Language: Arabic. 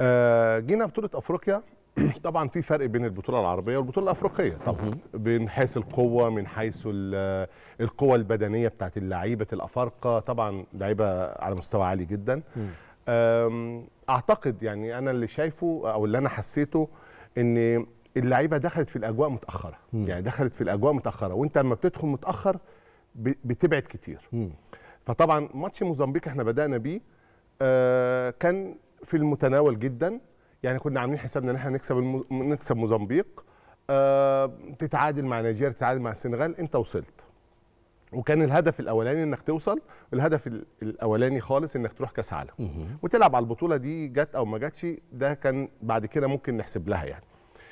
آه، جينا بطوله افريقيا طبعا في فرق بين البطوله العربيه والبطوله الافريقيه طبعا من حيث القوه من حيث القوه البدنيه بتاعت اللعيبه الافارقه طبعا لعيبه على مستوى عالي جدا اعتقد يعني انا اللي شايفه او اللي انا حسيته ان اللعيبه دخلت في الاجواء متاخره يعني دخلت في الاجواء متاخره وانت لما بتدخل متاخر بتبعد كتير فطبعا ماتش موزمبيق احنا بدانا بيه آه، كان في المتناول جدا يعني كنا عاملين حسابنا ان احنا نكسب الم... نكسب موزمبيق أه... تتعادل مع نيجيريا تتعادل مع السنغال انت وصلت وكان الهدف الاولاني انك توصل الهدف الاولاني خالص انك تروح كاس عالم وتلعب على البطوله دي جت او ما جاتش ده كان بعد كده ممكن نحسب لها يعني